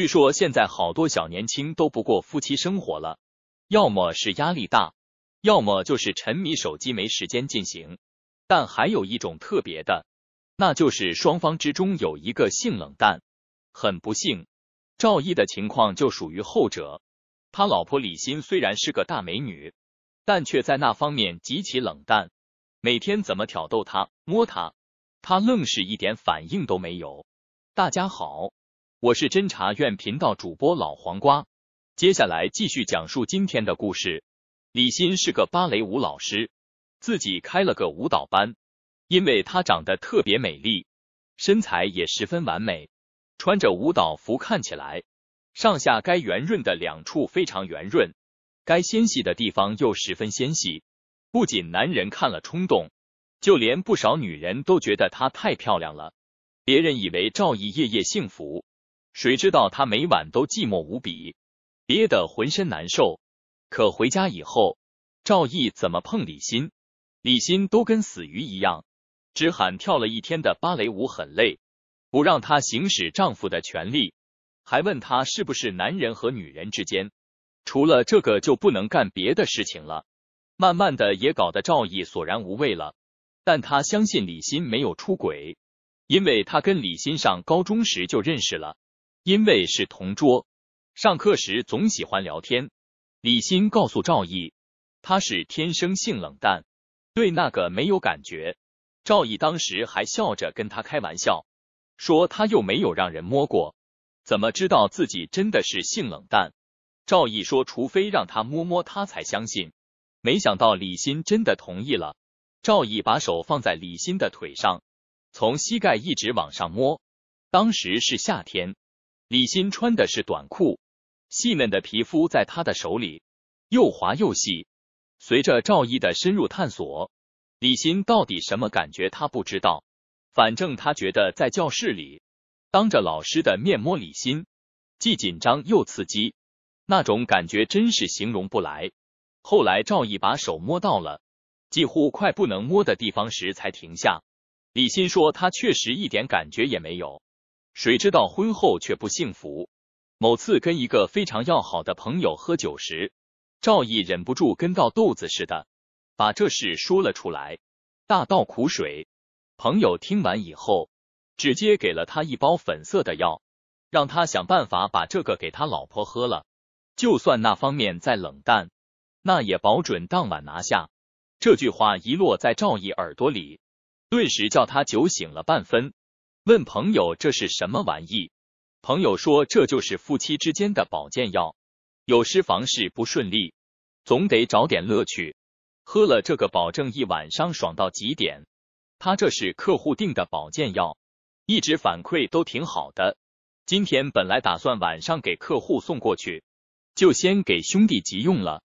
据说现在好多小年轻都不过夫妻生活了，要么是压力大，要么就是沉迷手机没时间进行。但还有一种特别的，那就是双方之中有一个性冷淡。很不幸，赵毅的情况就属于后者。他老婆李欣虽然是个大美女，但却在那方面极其冷淡。每天怎么挑逗他、摸他，他愣是一点反应都没有。大家好。我是侦查院频道主播老黄瓜，接下来继续讲述今天的故事。李欣是个芭蕾舞老师，自己开了个舞蹈班。因为她长得特别美丽，身材也十分完美，穿着舞蹈服看起来，上下该圆润的两处非常圆润，该纤细的地方又十分纤细。不仅男人看了冲动，就连不少女人都觉得她太漂亮了。别人以为赵毅夜夜幸福。谁知道他每晚都寂寞无比，憋得浑身难受。可回家以后，赵毅怎么碰李欣，李欣都跟死鱼一样，只喊跳了一天的芭蕾舞很累，不让他行使丈夫的权利，还问他是不是男人和女人之间除了这个就不能干别的事情了。慢慢的也搞得赵毅索然无味了。但他相信李欣没有出轨，因为他跟李欣上高中时就认识了。因为是同桌，上课时总喜欢聊天。李欣告诉赵毅，他是天生性冷淡，对那个没有感觉。赵毅当时还笑着跟他开玩笑，说他又没有让人摸过，怎么知道自己真的是性冷淡？赵毅说，除非让他摸摸，他才相信。没想到李欣真的同意了。赵毅把手放在李欣的腿上，从膝盖一直往上摸。当时是夏天。李欣穿的是短裤，细嫩的皮肤在他的手里又滑又细。随着赵毅的深入探索，李欣到底什么感觉他不知道，反正他觉得在教室里当着老师的面摸李欣，既紧张又刺激，那种感觉真是形容不来。后来赵毅把手摸到了几乎快不能摸的地方时才停下。李欣说他确实一点感觉也没有。谁知道婚后却不幸福。某次跟一个非常要好的朋友喝酒时，赵毅忍不住跟到肚子似的，把这事说了出来，大倒苦水。朋友听完以后，直接给了他一包粉色的药，让他想办法把这个给他老婆喝了。就算那方面再冷淡，那也保准当晚拿下。这句话一落在赵毅耳朵里，顿时叫他酒醒了半分。问朋友这是什么玩意？朋友说这就是夫妻之间的保健药，有时房事不顺利，总得找点乐趣，喝了这个保证一晚上爽到极点。他这是客户订的保健药，一直反馈都挺好的。今天本来打算晚上给客户送过去，就先给兄弟急用了。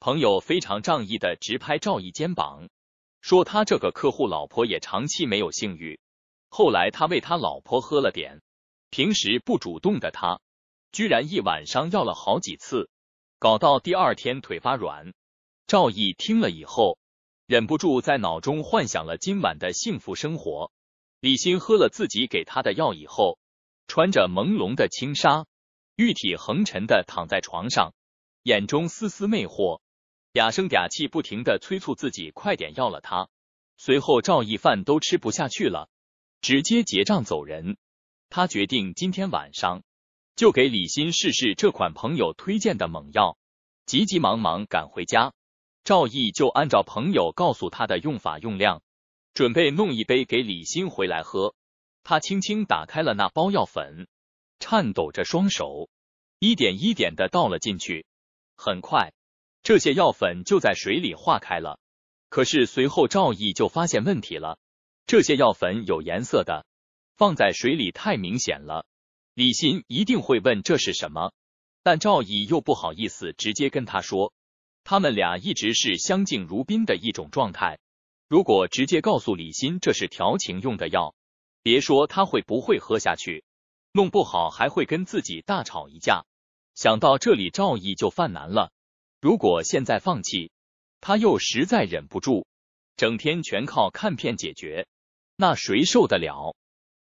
朋友非常仗义的直拍赵毅肩膀，说他这个客户老婆也长期没有性欲。后来他为他老婆喝了点，平时不主动的他，居然一晚上要了好几次，搞到第二天腿发软。赵毅听了以后，忍不住在脑中幻想了今晚的幸福生活。李欣喝了自己给他的药以后，穿着朦胧的轻纱，玉体横陈的躺在床上，眼中丝丝魅惑，嗲声嗲气不停的催促自己快点要了他。随后赵毅饭都吃不下去了。直接结账走人。他决定今天晚上就给李欣试试这款朋友推荐的猛药，急急忙忙赶回家。赵毅就按照朋友告诉他的用法用量，准备弄一杯给李欣回来喝。他轻轻打开了那包药粉，颤抖着双手，一点一点的倒了进去。很快，这些药粉就在水里化开了。可是随后赵毅就发现问题了。这些药粉有颜色的，放在水里太明显了，李欣一定会问这是什么。但赵毅又不好意思直接跟他说，他们俩一直是相敬如宾的一种状态。如果直接告诉李欣这是调情用的药，别说他会不会喝下去，弄不好还会跟自己大吵一架。想到这里，赵毅就犯难了。如果现在放弃，他又实在忍不住，整天全靠看片解决。那谁受得了？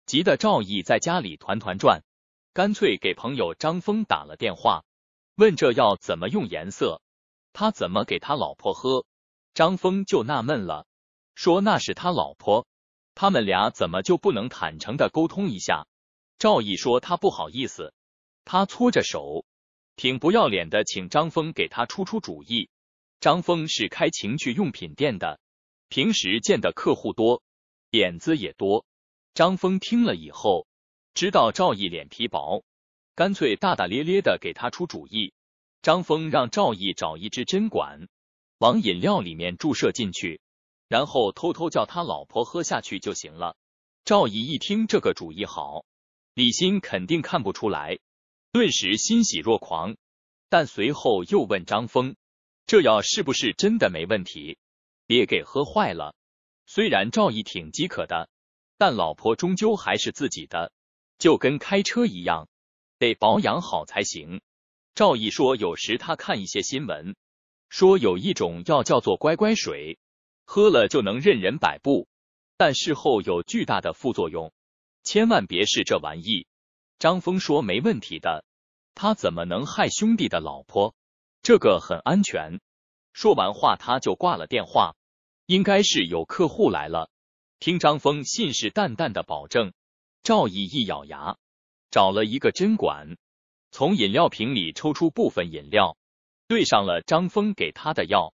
急得赵毅在家里团团转，干脆给朋友张峰打了电话，问这药怎么用颜色，他怎么给他老婆喝？张峰就纳闷了，说那是他老婆，他们俩怎么就不能坦诚的沟通一下？赵毅说他不好意思，他搓着手，挺不要脸的，请张峰给他出出主意。张峰是开情趣用品店的，平时见的客户多。点子也多，张峰听了以后，知道赵毅脸皮薄，干脆大大咧咧的给他出主意。张峰让赵毅找一支针管，往饮料里面注射进去，然后偷偷叫他老婆喝下去就行了。赵毅一听这个主意好，李欣肯定看不出来，顿时欣喜若狂。但随后又问张峰，这药是不是真的没问题？别给喝坏了。虽然赵毅挺饥渴的，但老婆终究还是自己的，就跟开车一样，得保养好才行。赵毅说，有时他看一些新闻，说有一种药叫做“乖乖水”，喝了就能任人摆布，但事后有巨大的副作用，千万别试这玩意。张峰说没问题的，他怎么能害兄弟的老婆？这个很安全。说完话，他就挂了电话。应该是有客户来了，听张峰信誓旦旦的保证，赵毅一咬牙，找了一个针管，从饮料瓶里抽出部分饮料，兑上了张峰给他的药，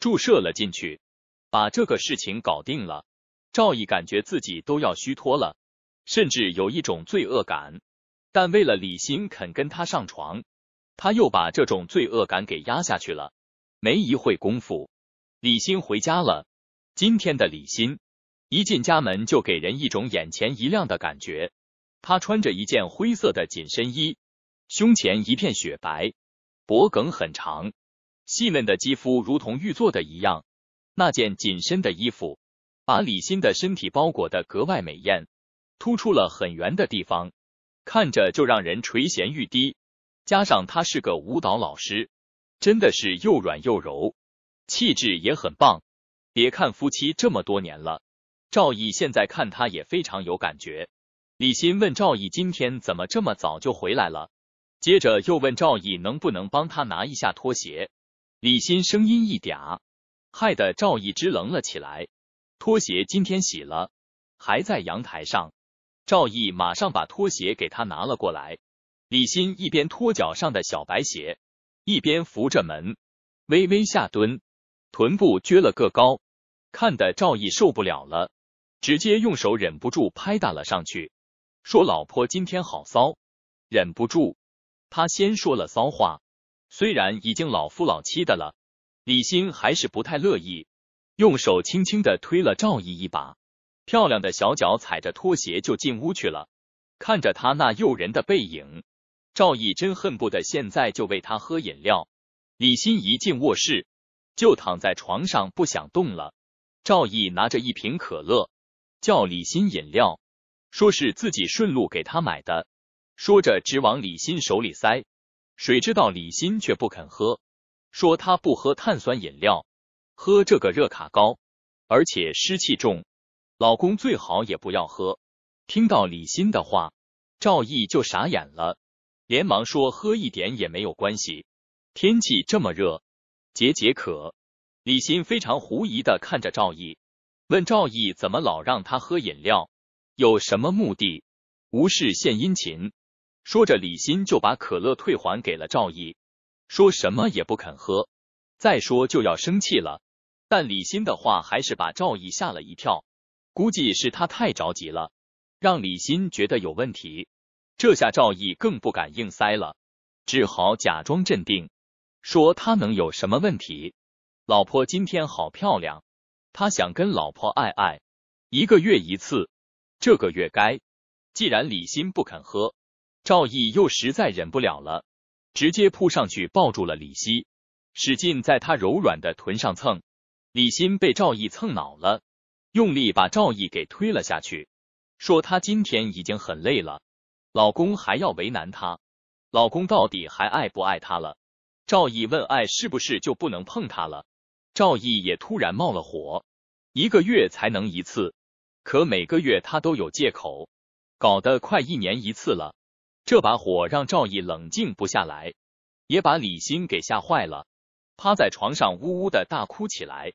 注射了进去，把这个事情搞定了。赵毅感觉自己都要虚脱了，甚至有一种罪恶感，但为了李欣肯跟他上床，他又把这种罪恶感给压下去了。没一会功夫，李欣回家了。今天的李欣一进家门就给人一种眼前一亮的感觉。她穿着一件灰色的紧身衣，胸前一片雪白，脖梗很长，细嫩的肌肤如同玉做的一样。那件紧身的衣服把李欣的身体包裹的格外美艳，突出了很圆的地方，看着就让人垂涎欲滴。加上她是个舞蹈老师，真的是又软又柔，气质也很棒。别看夫妻这么多年了，赵毅现在看他也非常有感觉。李欣问赵毅今天怎么这么早就回来了，接着又问赵毅能不能帮他拿一下拖鞋。李欣声音一嗲，害得赵毅支棱了起来。拖鞋今天洗了，还在阳台上。赵毅马上把拖鞋给他拿了过来。李欣一边脱脚上的小白鞋，一边扶着门，微微下蹲，臀部撅了个高。看得赵毅受不了了，直接用手忍不住拍打了上去，说：“老婆今天好骚！”忍不住，他先说了骚话。虽然已经老夫老妻的了，李欣还是不太乐意，用手轻轻的推了赵毅一把，漂亮的小脚踩着拖鞋就进屋去了。看着他那诱人的背影，赵毅真恨不得现在就喂他喝饮料。李欣一进卧室就躺在床上不想动了。赵毅拿着一瓶可乐，叫李欣饮料，说是自己顺路给他买的，说着直往李欣手里塞。谁知道李欣却不肯喝，说他不喝碳酸饮料，喝这个热卡高，而且湿气重，老公最好也不要喝。听到李欣的话，赵毅就傻眼了，连忙说喝一点也没有关系，天气这么热，解解渴。李欣非常狐疑的看着赵毅，问赵毅怎么老让他喝饮料，有什么目的？无事献殷勤。说着，李欣就把可乐退还给了赵毅，说什么也不肯喝，再说就要生气了。但李欣的话还是把赵毅吓了一跳，估计是他太着急了，让李欣觉得有问题。这下赵毅更不敢硬塞了，只好假装镇定，说他能有什么问题？老婆今天好漂亮，他想跟老婆爱爱，一个月一次。这个月该。既然李欣不肯喝，赵毅又实在忍不了了，直接扑上去抱住了李欣，使劲在她柔软的臀上蹭。李欣被赵毅蹭恼了，用力把赵毅给推了下去，说他今天已经很累了，老公还要为难他，老公到底还爱不爱她了？赵毅问爱是不是就不能碰她了？赵毅也突然冒了火，一个月才能一次，可每个月他都有借口，搞得快一年一次了。这把火让赵毅冷静不下来，也把李欣给吓坏了，趴在床上呜呜的大哭起来，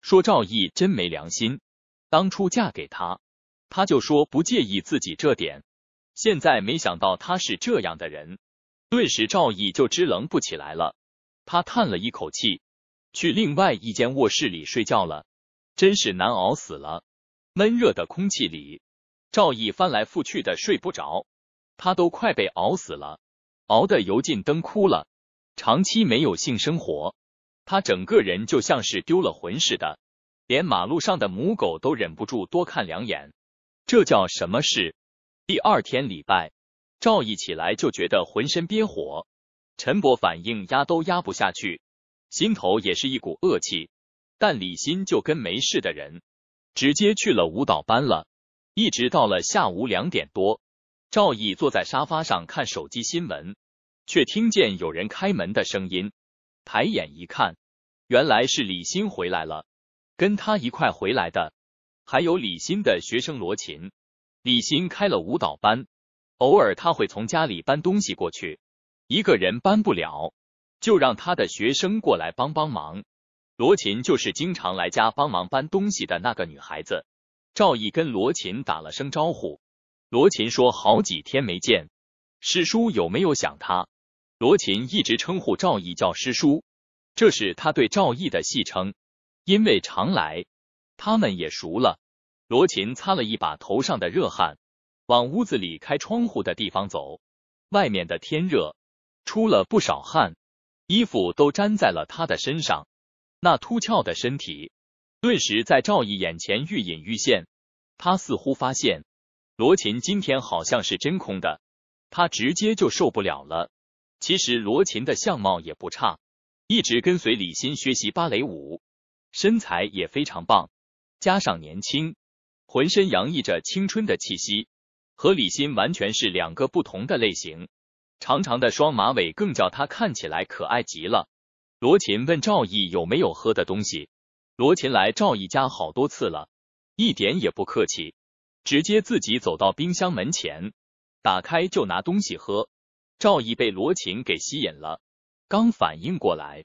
说赵毅真没良心，当初嫁给他，他就说不介意自己这点，现在没想到他是这样的人。顿时赵毅就支棱不起来了，他叹了一口气。去另外一间卧室里睡觉了，真是难熬死了。闷热的空气里，赵毅翻来覆去的睡不着，他都快被熬死了，熬的油尽灯枯了。长期没有性生活，他整个人就像是丢了魂似的，连马路上的母狗都忍不住多看两眼。这叫什么事？第二天礼拜，赵毅起来就觉得浑身憋火，陈伯反应压都压不下去。心头也是一股恶气，但李鑫就跟没事的人，直接去了舞蹈班了。一直到了下午两点多，赵毅坐在沙发上看手机新闻，却听见有人开门的声音。抬眼一看，原来是李鑫回来了。跟他一块回来的还有李鑫的学生罗琴。李鑫开了舞蹈班，偶尔他会从家里搬东西过去，一个人搬不了。就让他的学生过来帮帮忙。罗琴就是经常来家帮忙搬东西的那个女孩子。赵毅跟罗琴打了声招呼，罗琴说：“好几天没见，师叔有没有想他？”罗琴一直称呼赵毅叫师叔，这是他对赵毅的戏称，因为常来，他们也熟了。罗琴擦了一把头上的热汗，往屋子里开窗户的地方走。外面的天热，出了不少汗。衣服都粘在了他的身上，那凸翘的身体顿时在赵毅眼前愈隐愈现。他似乎发现罗琴今天好像是真空的，他直接就受不了了。其实罗琴的相貌也不差，一直跟随李欣学习芭蕾舞，身材也非常棒，加上年轻，浑身洋溢着青春的气息，和李欣完全是两个不同的类型。长长的双马尾更叫他看起来可爱极了。罗琴问赵毅有没有喝的东西。罗琴来赵毅家好多次了，一点也不客气，直接自己走到冰箱门前，打开就拿东西喝。赵毅被罗琴给吸引了，刚反应过来，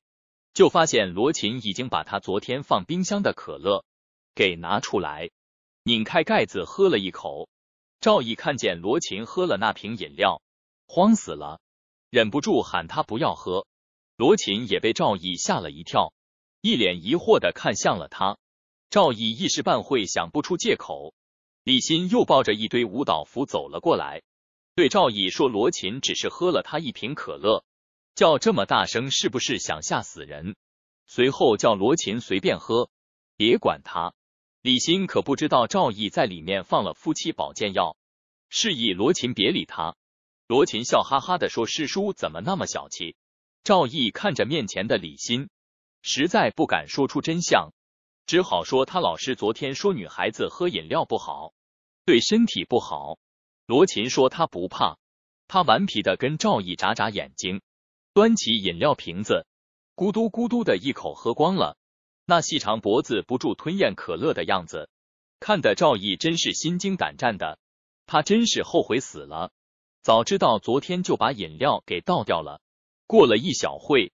就发现罗琴已经把他昨天放冰箱的可乐给拿出来，拧开盖子喝了一口。赵毅看见罗琴喝了那瓶饮料。慌死了，忍不住喊他不要喝。罗琴也被赵毅吓了一跳，一脸疑惑的看向了他。赵毅一时半会想不出借口。李欣又抱着一堆舞蹈服走了过来，对赵毅说：“罗琴只是喝了他一瓶可乐，叫这么大声是不是想吓死人？”随后叫罗琴随便喝，别管他。李欣可不知道赵毅在里面放了夫妻保健药，示意罗琴别理他。罗琴笑哈哈的说：“师叔怎么那么小气？”赵毅看着面前的李欣，实在不敢说出真相，只好说他老师昨天说女孩子喝饮料不好，对身体不好。罗琴说他不怕，他顽皮的跟赵毅眨眨眼睛，端起饮料瓶子，咕嘟咕嘟的一口喝光了，那细长脖子不住吞咽可乐的样子，看得赵毅真是心惊胆战的，他真是后悔死了。早知道昨天就把饮料给倒掉了。过了一小会，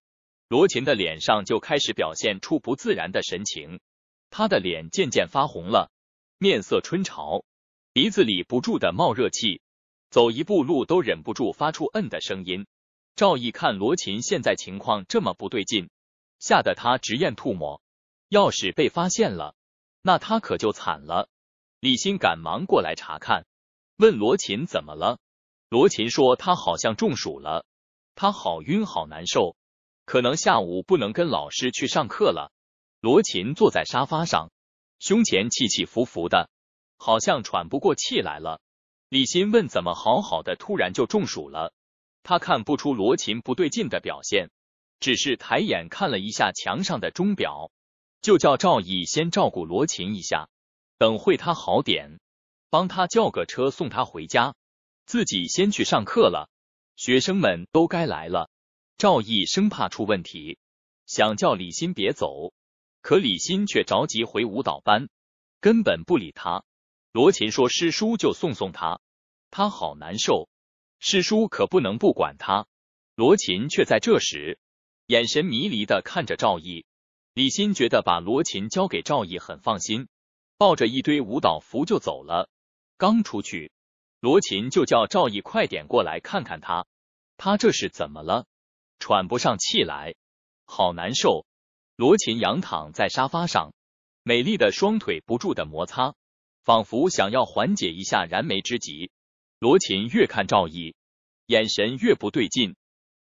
罗琴的脸上就开始表现出不自然的神情，她的脸渐渐发红了，面色春潮，鼻子里不住的冒热气，走一步路都忍不住发出“嗯”的声音。赵毅看罗琴现在情况这么不对劲，吓得他直咽唾沫。钥匙被发现了，那他可就惨了。李欣赶忙过来查看，问罗琴怎么了。罗琴说：“他好像中暑了，他好晕，好难受，可能下午不能跟老师去上课了。”罗琴坐在沙发上，胸前起起伏伏的，好像喘不过气来了。李欣问：“怎么好好的突然就中暑了？”他看不出罗琴不对劲的表现，只是抬眼看了一下墙上的钟表，就叫赵毅先照顾罗琴一下，等会他好点，帮他叫个车送他回家。自己先去上课了，学生们都该来了。赵毅生怕出问题，想叫李欣别走，可李欣却着急回舞蹈班，根本不理他。罗琴说：“师叔就送送他。”他好难受，师叔可不能不管他。罗琴却在这时，眼神迷离的看着赵毅。李欣觉得把罗琴交给赵毅很放心，抱着一堆舞蹈服就走了。刚出去。罗琴就叫赵毅快点过来看看他，他这是怎么了？喘不上气来，好难受。罗琴仰躺在沙发上，美丽的双腿不住的摩擦，仿佛想要缓解一下燃眉之急。罗琴越看赵毅，眼神越不对劲，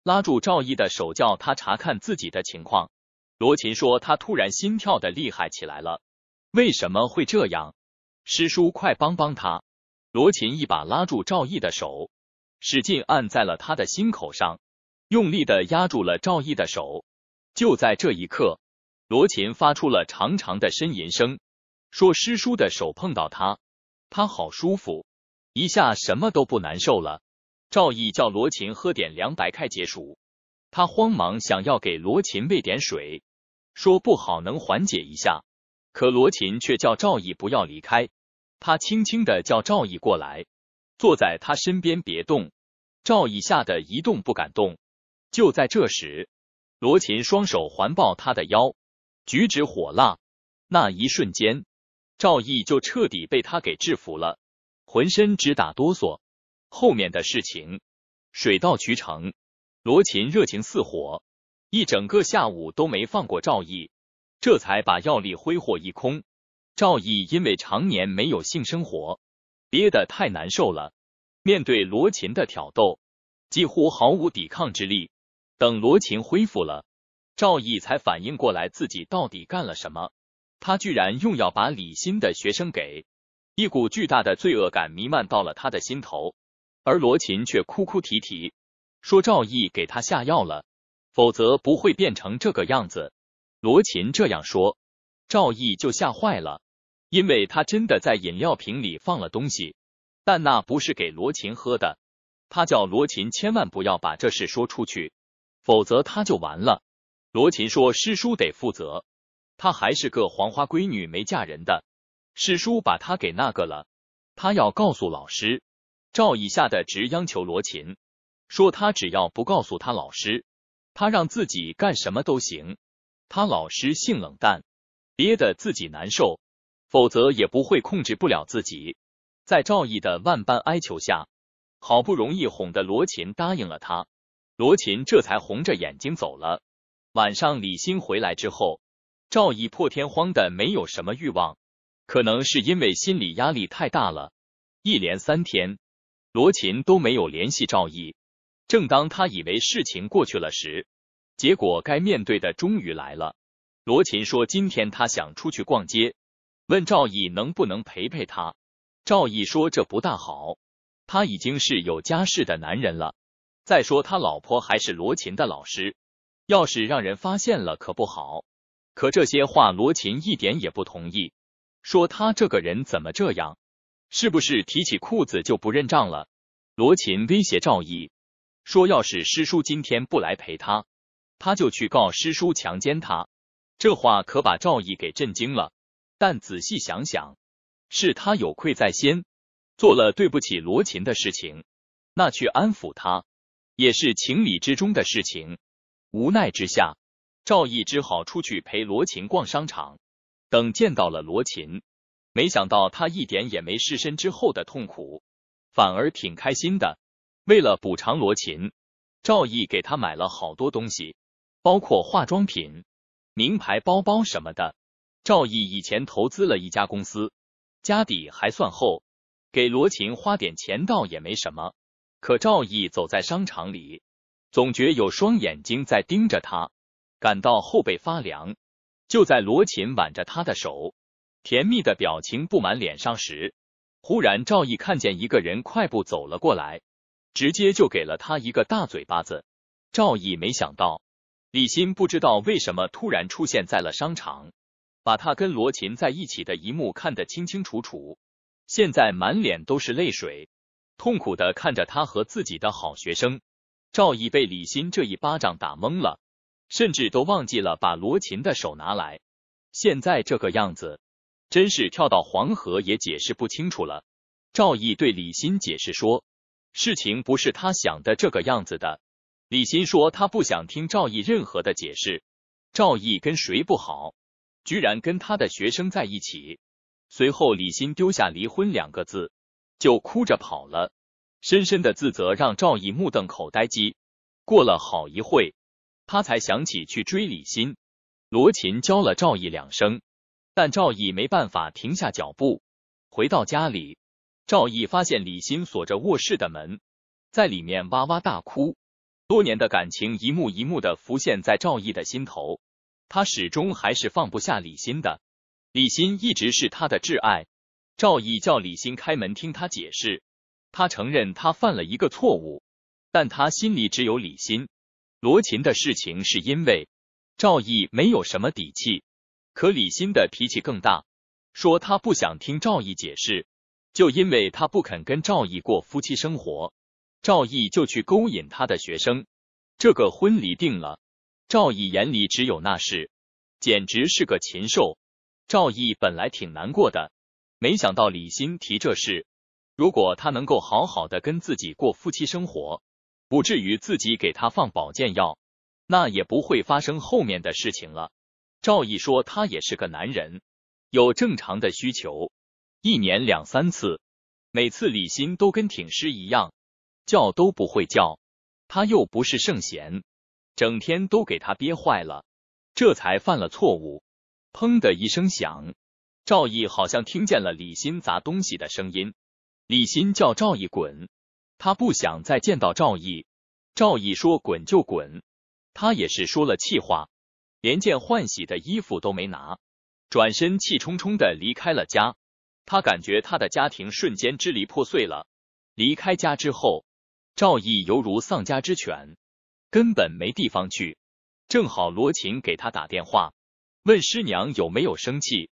拉住赵毅的手，叫他查看自己的情况。罗琴说：“他突然心跳的厉害起来了，为什么会这样？师叔，快帮帮他。”罗琴一把拉住赵毅的手，使劲按在了他的心口上，用力的压住了赵毅的手。就在这一刻，罗琴发出了长长的呻吟声，说：“师叔的手碰到他，他好舒服，一下什么都不难受了。”赵毅叫罗琴喝点凉白开解暑，他慌忙想要给罗琴喂点水，说：“不好能缓解一下。”可罗琴却叫赵毅不要离开。他轻轻的叫赵毅过来，坐在他身边别动。赵毅吓得一动不敢动。就在这时，罗琴双手环抱他的腰，举止火辣。那一瞬间，赵毅就彻底被他给制服了，浑身直打哆嗦。后面的事情水到渠成，罗琴热情似火，一整个下午都没放过赵毅，这才把药力挥霍一空。赵毅因为常年没有性生活，憋得太难受了，面对罗琴的挑逗，几乎毫无抵抗之力。等罗琴恢复了，赵毅才反应过来自己到底干了什么。他居然用药把李欣的学生给……一股巨大的罪恶感弥漫到了他的心头。而罗琴却哭哭啼啼说：“赵毅给他下药了，否则不会变成这个样子。”罗琴这样说，赵毅就吓坏了。因为他真的在饮料瓶里放了东西，但那不是给罗琴喝的。他叫罗琴千万不要把这事说出去，否则他就完了。罗琴说：“师叔得负责。”她还是个黄花闺女没嫁人的，师叔把她给那个了。他要告诉老师，赵以吓得直央求罗琴，说他只要不告诉他老师，他让自己干什么都行。他老师性冷淡，憋得自己难受。否则也不会控制不了自己。在赵毅的万般哀求下，好不容易哄得罗琴答应了他，罗琴这才红着眼睛走了。晚上李欣回来之后，赵毅破天荒的没有什么欲望，可能是因为心理压力太大了。一连三天，罗琴都没有联系赵毅。正当他以为事情过去了时，结果该面对的终于来了。罗琴说：“今天他想出去逛街。”问赵毅能不能陪陪他？赵毅说这不大好，他已经是有家室的男人了。再说他老婆还是罗琴的老师，要是让人发现了可不好。可这些话罗琴一点也不同意，说他这个人怎么这样？是不是提起裤子就不认账了？罗琴威胁赵毅说，要是师叔今天不来陪他，他就去告师叔强奸他。这话可把赵毅给震惊了。但仔细想想，是他有愧在先，做了对不起罗琴的事情，那去安抚他也是情理之中的事情。无奈之下，赵毅只好出去陪罗琴逛商场。等见到了罗琴，没想到他一点也没失身之后的痛苦，反而挺开心的。为了补偿罗琴，赵毅给他买了好多东西，包括化妆品、名牌包包什么的。赵毅以前投资了一家公司，家底还算厚，给罗琴花点钱倒也没什么。可赵毅走在商场里，总觉有双眼睛在盯着他，感到后背发凉。就在罗琴挽着他的手，甜蜜的表情布满脸上时，忽然赵毅看见一个人快步走了过来，直接就给了他一个大嘴巴子。赵毅没想到，李欣不知道为什么突然出现在了商场。把他跟罗琴在一起的一幕看得清清楚楚，现在满脸都是泪水，痛苦的看着他和自己的好学生赵毅被李欣这一巴掌打懵了，甚至都忘记了把罗琴的手拿来。现在这个样子，真是跳到黄河也解释不清楚了。赵毅对李欣解释说：“事情不是他想的这个样子的。”李欣说：“他不想听赵毅任何的解释。”赵毅跟谁不好？居然跟他的学生在一起。随后，李欣丢下“离婚”两个字，就哭着跑了。深深的自责让赵毅目瞪口呆。机过了好一会他才想起去追李欣。罗琴教了赵毅两声，但赵毅没办法停下脚步。回到家里，赵毅发现李欣锁着卧室的门，在里面哇哇大哭。多年的感情一幕一幕的浮现在赵毅的心头。他始终还是放不下李欣的，李欣一直是他的挚爱。赵毅叫李欣开门听他解释，他承认他犯了一个错误，但他心里只有李欣。罗琴的事情是因为赵毅没有什么底气，可李欣的脾气更大，说他不想听赵毅解释，就因为他不肯跟赵毅过夫妻生活，赵毅就去勾引他的学生。这个婚离定了。赵毅眼里只有那事，简直是个禽兽。赵毅本来挺难过的，没想到李欣提这事。如果他能够好好的跟自己过夫妻生活，不至于自己给他放保健药，那也不会发生后面的事情了。赵毅说，他也是个男人，有正常的需求，一年两三次，每次李欣都跟挺尸一样，叫都不会叫，他又不是圣贤。整天都给他憋坏了，这才犯了错误。砰的一声响，赵毅好像听见了李欣砸东西的声音。李欣叫赵毅滚，他不想再见到赵毅。赵毅说滚就滚，他也是说了气话，连件换洗的衣服都没拿，转身气冲冲的离开了家。他感觉他的家庭瞬间支离破碎了。离开家之后，赵毅犹如丧家之犬。根本没地方去，正好罗琴给他打电话，问师娘有没有生气，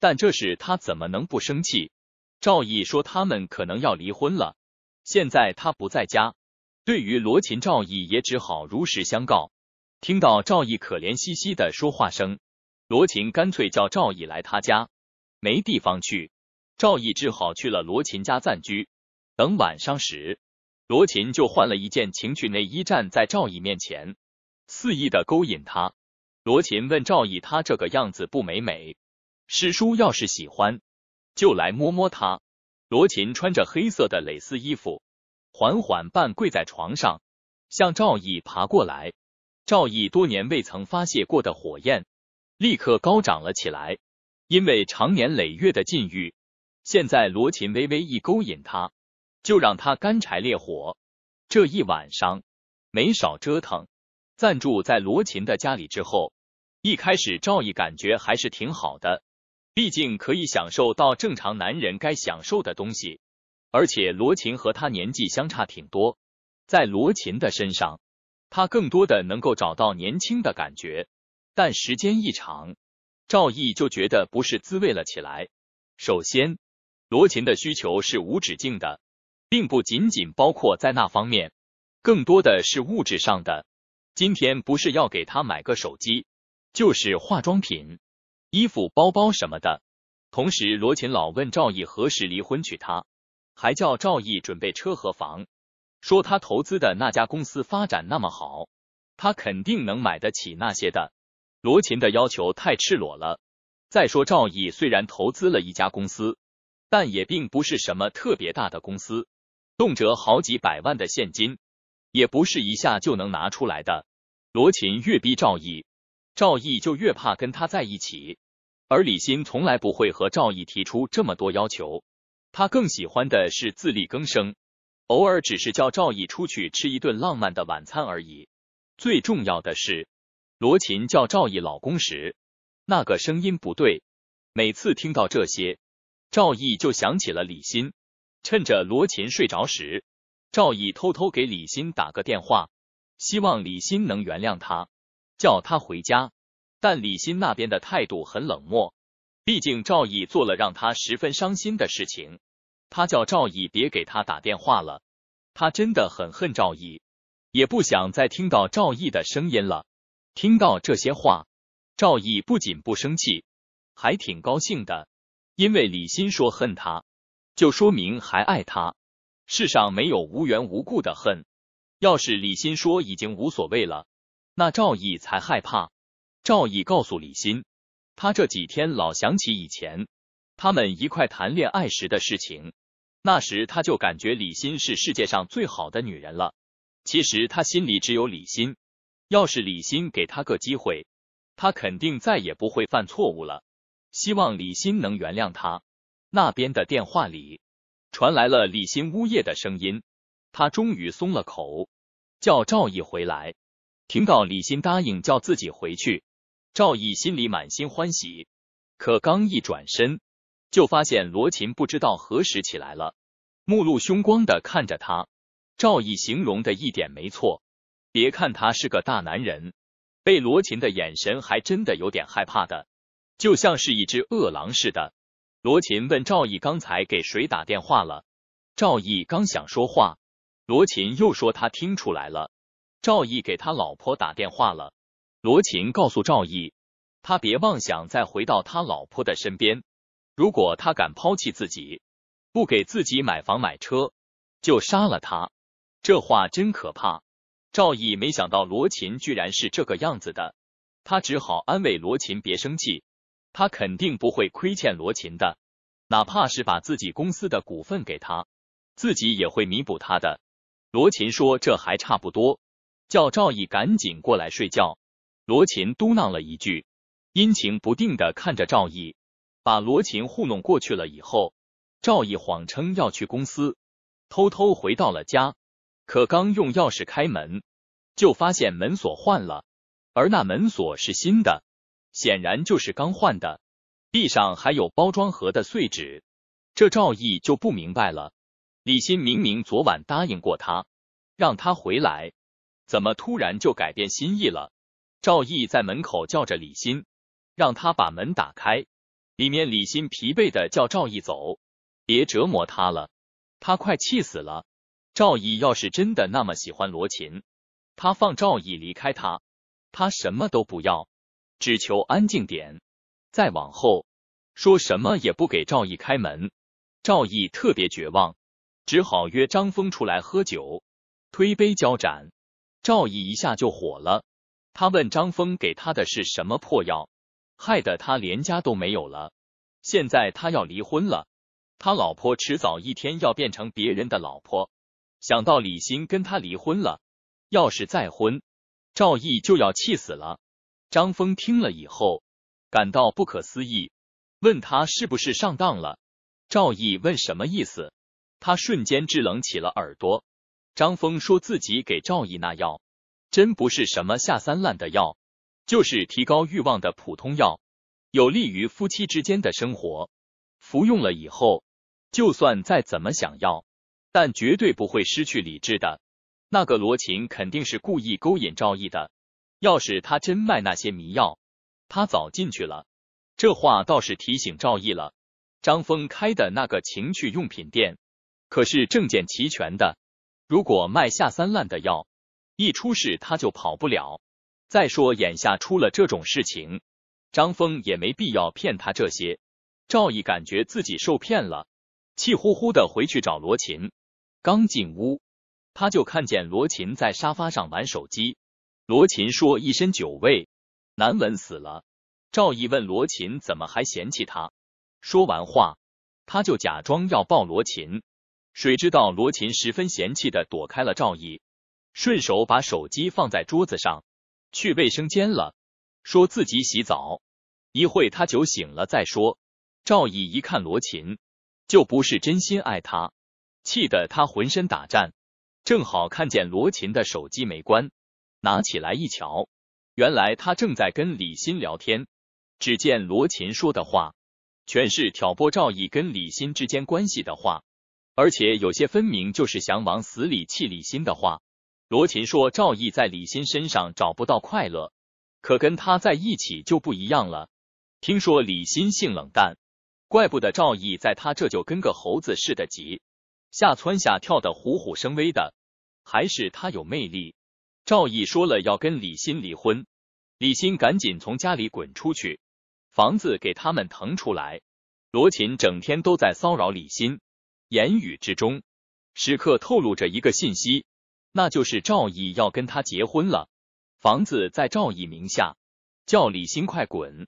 但这事他怎么能不生气？赵毅说他们可能要离婚了，现在他不在家，对于罗琴，赵毅也只好如实相告。听到赵毅可怜兮兮的说话声，罗琴干脆叫赵毅来他家，没地方去，赵毅只好去了罗琴家暂居。等晚上时。罗琴就换了一件情趣内衣，站在赵毅面前，肆意的勾引他。罗琴问赵毅：“他这个样子不美美？师叔要是喜欢，就来摸摸他。”罗琴穿着黑色的蕾丝衣服，缓缓半跪在床上，向赵毅爬过来。赵毅多年未曾发泄过的火焰，立刻高涨了起来。因为常年累月的禁欲，现在罗琴微微一勾引他。就让他干柴烈火，这一晚上没少折腾。暂住在罗琴的家里之后，一开始赵毅感觉还是挺好的，毕竟可以享受到正常男人该享受的东西，而且罗琴和他年纪相差挺多，在罗琴的身上，他更多的能够找到年轻的感觉。但时间一长，赵毅就觉得不是滋味了起来。首先，罗琴的需求是无止境的。并不仅仅包括在那方面，更多的是物质上的。今天不是要给他买个手机，就是化妆品、衣服、包包什么的。同时，罗琴老问赵毅何时离婚娶她，还叫赵毅准备车和房，说他投资的那家公司发展那么好，他肯定能买得起那些的。罗琴的要求太赤裸了。再说，赵毅虽然投资了一家公司，但也并不是什么特别大的公司。动辄好几百万的现金，也不是一下就能拿出来的。罗琴越逼赵毅，赵毅就越怕跟他在一起。而李欣从来不会和赵毅提出这么多要求，他更喜欢的是自力更生，偶尔只是叫赵毅出去吃一顿浪漫的晚餐而已。最重要的是，罗琴叫赵毅老公时，那个声音不对。每次听到这些，赵毅就想起了李欣。趁着罗琴睡着时，赵毅偷偷给李欣打个电话，希望李欣能原谅他，叫他回家。但李欣那边的态度很冷漠，毕竟赵毅做了让他十分伤心的事情。他叫赵毅别给他打电话了，他真的很恨赵毅，也不想再听到赵毅的声音了。听到这些话，赵毅不仅不生气，还挺高兴的，因为李欣说恨他。就说明还爱他。世上没有无缘无故的恨。要是李欣说已经无所谓了，那赵毅才害怕。赵毅告诉李欣，他这几天老想起以前他们一块谈恋爱时的事情。那时他就感觉李欣是世界上最好的女人了。其实他心里只有李欣。要是李欣给他个机会，他肯定再也不会犯错误了。希望李欣能原谅他。那边的电话里传来了李欣呜咽的声音，他终于松了口，叫赵毅回来。听到李欣答应叫自己回去，赵毅心里满心欢喜。可刚一转身，就发现罗琴不知道何时起来了，目露凶光的看着他。赵毅形容的一点没错，别看他是个大男人，被罗琴的眼神还真的有点害怕的，就像是一只饿狼似的。罗琴问赵毅：“刚才给谁打电话了？”赵毅刚想说话，罗琴又说：“他听出来了，赵毅给他老婆打电话了。”罗琴告诉赵毅：“他别妄想再回到他老婆的身边，如果他敢抛弃自己，不给自己买房买车，就杀了他。”这话真可怕。赵毅没想到罗琴居然是这个样子的，他只好安慰罗琴：“别生气。”他肯定不会亏欠罗琴的，哪怕是把自己公司的股份给他，自己也会弥补他的。罗琴说：“这还差不多。”叫赵毅赶紧过来睡觉。罗琴嘟囔了一句，阴晴不定的看着赵毅，把罗琴糊弄过去了以后，赵毅谎称要去公司，偷偷回到了家。可刚用钥匙开门，就发现门锁换了，而那门锁是新的。显然就是刚换的，地上还有包装盒的碎纸。这赵毅就不明白了，李欣明明昨晚答应过他，让他回来，怎么突然就改变心意了？赵毅在门口叫着李欣，让他把门打开。里面李欣疲惫的叫赵毅走，别折磨他了，他快气死了。赵毅要是真的那么喜欢罗琴，他放赵毅离开他，他什么都不要。只求安静点，再往后说什么也不给赵毅开门。赵毅特别绝望，只好约张峰出来喝酒，推杯交盏。赵毅一下就火了，他问张峰给他的是什么破药，害得他连家都没有了。现在他要离婚了，他老婆迟早一天要变成别人的老婆。想到李欣跟他离婚了，要是再婚，赵毅就要气死了。张峰听了以后，感到不可思议，问他是不是上当了？赵毅问什么意思？他瞬间制冷起了耳朵。张峰说自己给赵毅那药，真不是什么下三滥的药，就是提高欲望的普通药，有利于夫妻之间的生活。服用了以后，就算再怎么想要，但绝对不会失去理智的。那个罗琴肯定是故意勾引赵毅的。要是他真卖那些迷药，他早进去了。这话倒是提醒赵毅了。张峰开的那个情趣用品店，可是证件齐全的。如果卖下三滥的药，一出事他就跑不了。再说眼下出了这种事情，张峰也没必要骗他这些。赵毅感觉自己受骗了，气呼呼的回去找罗琴。刚进屋，他就看见罗琴在沙发上玩手机。罗琴说：“一身酒味，难闻死了。”赵毅问罗琴：“怎么还嫌弃他？”说完话，他就假装要抱罗琴，谁知道罗琴十分嫌弃的躲开了赵毅，顺手把手机放在桌子上，去卫生间了，说自己洗澡，一会他酒醒了再说。赵毅一看罗琴，就不是真心爱他，气得他浑身打颤。正好看见罗琴的手机没关。拿起来一瞧，原来他正在跟李欣聊天。只见罗琴说的话，全是挑拨赵毅跟李欣之间关系的话，而且有些分明就是想往死里气李欣的话。罗琴说赵毅在李欣身上找不到快乐，可跟他在一起就不一样了。听说李欣性冷淡，怪不得赵毅在他这就跟个猴子似的急，下蹿下跳的虎虎生威的，还是他有魅力。赵毅说了要跟李欣离婚，李欣赶紧从家里滚出去，房子给他们腾出来。罗琴整天都在骚扰李欣，言语之中时刻透露着一个信息，那就是赵毅要跟他结婚了，房子在赵毅名下，叫李欣快滚。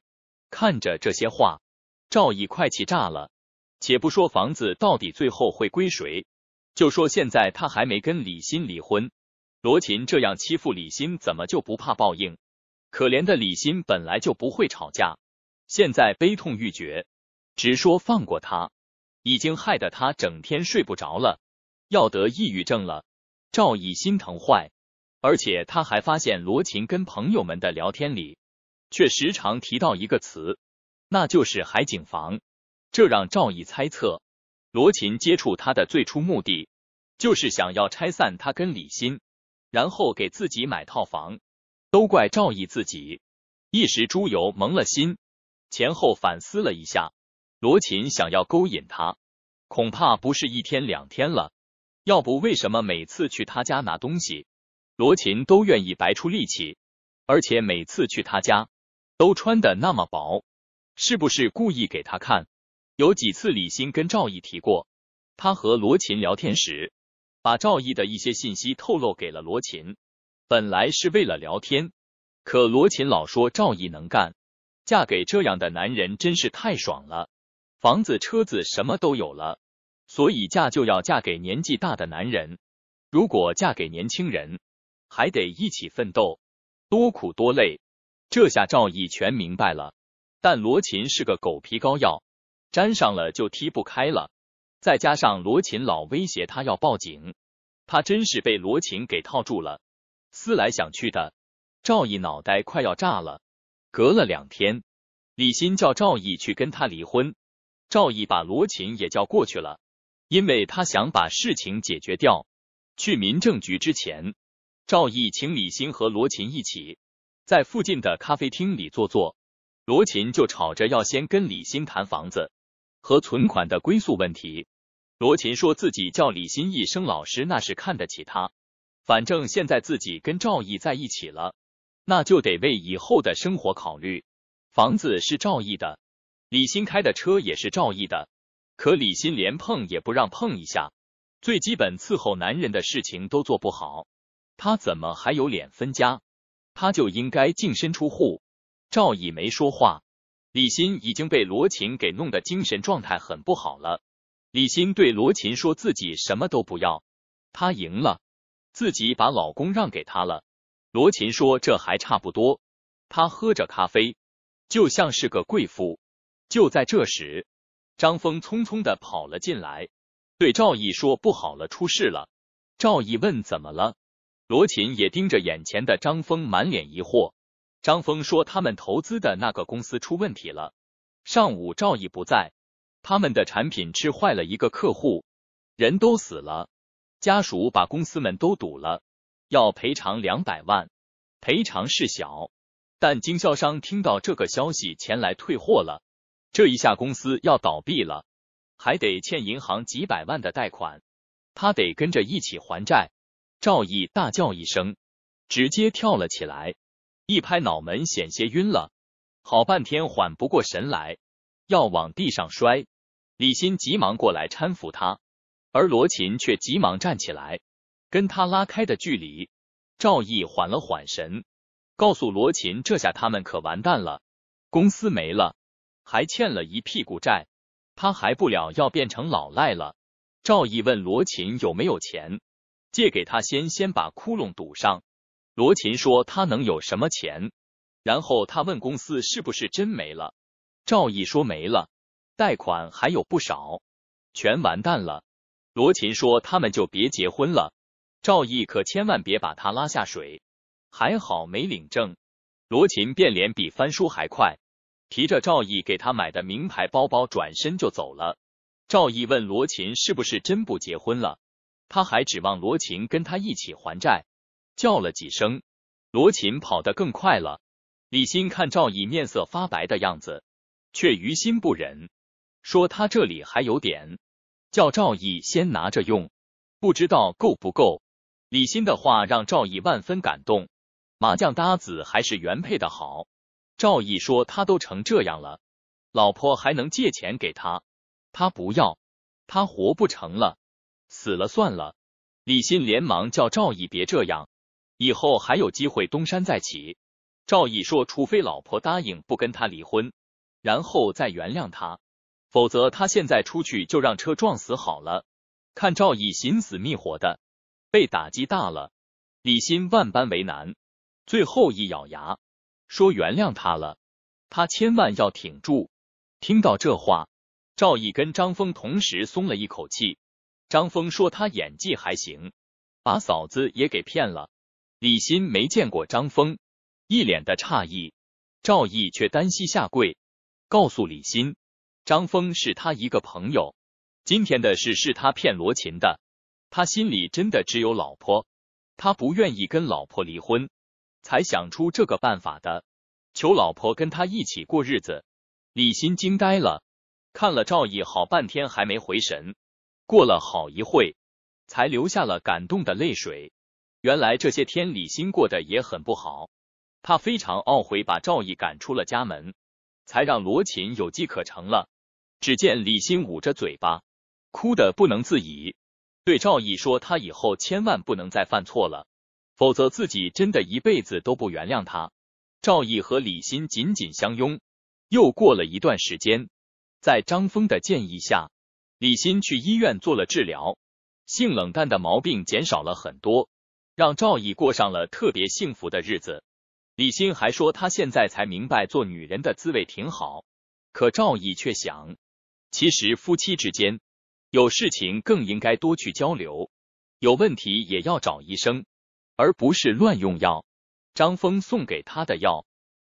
看着这些话，赵毅快气炸了。且不说房子到底最后会归谁，就说现在他还没跟李欣离婚。罗琴这样欺负李欣，怎么就不怕报应？可怜的李欣本来就不会吵架，现在悲痛欲绝，直说放过他，已经害得他整天睡不着了，要得抑郁症了。赵毅心疼坏，而且他还发现罗琴跟朋友们的聊天里，却时常提到一个词，那就是海景房，这让赵毅猜测，罗琴接触他的最初目的，就是想要拆散他跟李欣。然后给自己买套房，都怪赵毅自己一时猪油蒙了心。前后反思了一下，罗琴想要勾引他，恐怕不是一天两天了。要不为什么每次去他家拿东西，罗琴都愿意白出力气，而且每次去他家都穿的那么薄，是不是故意给他看？有几次李欣跟赵毅提过，他和罗琴聊天时。把赵毅的一些信息透露给了罗琴，本来是为了聊天，可罗琴老说赵毅能干，嫁给这样的男人真是太爽了，房子、车子什么都有了，所以嫁就要嫁给年纪大的男人，如果嫁给年轻人，还得一起奋斗，多苦多累。这下赵毅全明白了，但罗琴是个狗皮膏药，粘上了就踢不开了。再加上罗琴老威胁他要报警，他真是被罗琴给套住了。思来想去的，赵毅脑袋快要炸了。隔了两天，李欣叫赵毅去跟他离婚，赵毅把罗琴也叫过去了，因为他想把事情解决掉。去民政局之前，赵毅请李欣和罗琴一起在附近的咖啡厅里坐坐。罗琴就吵着要先跟李欣谈房子和存款的归宿问题。罗琴说自己叫李欣一声老师，那是看得起他。反正现在自己跟赵毅在一起了，那就得为以后的生活考虑。房子是赵毅的，李欣开的车也是赵毅的，可李欣连碰也不让碰一下，最基本伺候男人的事情都做不好，他怎么还有脸分家？他就应该净身出户。赵毅没说话，李欣已经被罗琴给弄得精神状态很不好了。李欣对罗琴说：“自己什么都不要，她赢了，自己把老公让给她了。”罗琴说：“这还差不多。”她喝着咖啡，就像是个贵妇。就在这时，张峰匆匆的跑了进来，对赵毅说：“不好了，出事了！”赵毅问：“怎么了？”罗琴也盯着眼前的张峰，满脸疑惑。张峰说：“他们投资的那个公司出问题了，上午赵毅不在。”他们的产品吃坏了一个客户，人都死了，家属把公司们都堵了，要赔偿两百万。赔偿是小，但经销商听到这个消息前来退货了，这一下公司要倒闭了，还得欠银行几百万的贷款，他得跟着一起还债。赵毅大叫一声，直接跳了起来，一拍脑门，险些晕了，好半天缓不过神来，要往地上摔。李欣急忙过来搀扶他，而罗琴却急忙站起来，跟他拉开的距离。赵毅缓了缓神，告诉罗琴：“这下他们可完蛋了，公司没了，还欠了一屁股债，他还不了，要变成老赖了。”赵毅问罗琴有没有钱借给他先，先把窟窿堵上。罗琴说：“他能有什么钱？”然后他问公司是不是真没了。赵毅说：“没了。”贷款还有不少，全完蛋了。罗琴说他们就别结婚了。赵毅可千万别把他拉下水，还好没领证。罗琴变脸比翻书还快，提着赵毅给他买的名牌包包转身就走了。赵毅问罗琴是不是真不结婚了？他还指望罗琴跟他一起还债，叫了几声，罗琴跑得更快了。李欣看赵毅面色发白的样子，却于心不忍。说他这里还有点，叫赵毅先拿着用，不知道够不够。李欣的话让赵毅万分感动。麻将搭子还是原配的好。赵毅说他都成这样了，老婆还能借钱给他？他不要，他活不成了，死了算了。李欣连忙叫赵毅别这样，以后还有机会东山再起。赵毅说，除非老婆答应不跟他离婚，然后再原谅他。否则他现在出去就让车撞死好了。看赵毅寻死觅活的，被打击大了。李鑫万般为难，最后一咬牙说原谅他了。他千万要挺住。听到这话，赵毅跟张峰同时松了一口气。张峰说他演技还行，把嫂子也给骗了。李鑫没见过张峰，一脸的诧异。赵毅却单膝下跪，告诉李鑫。张峰是他一个朋友，今天的事是他骗罗琴的，他心里真的只有老婆，他不愿意跟老婆离婚，才想出这个办法的，求老婆跟他一起过日子。李鑫惊呆了，看了赵毅好半天还没回神，过了好一会，才流下了感动的泪水。原来这些天李鑫过得也很不好，他非常懊悔把赵毅赶出了家门，才让罗琴有机可乘了。只见李欣捂着嘴巴，哭得不能自已，对赵毅说：“他以后千万不能再犯错了，否则自己真的一辈子都不原谅他。”赵毅和李欣紧紧相拥。又过了一段时间，在张峰的建议下，李欣去医院做了治疗，性冷淡的毛病减少了很多，让赵毅过上了特别幸福的日子。李欣还说：“她现在才明白做女人的滋味挺好。”可赵毅却想。其实夫妻之间，有事情更应该多去交流，有问题也要找医生，而不是乱用药。张峰送给他的药，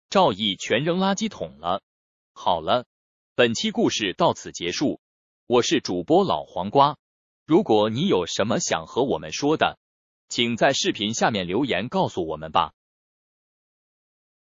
赵毅全扔垃圾桶了。好了，本期故事到此结束。我是主播老黄瓜，如果你有什么想和我们说的，请在视频下面留言告诉我们吧。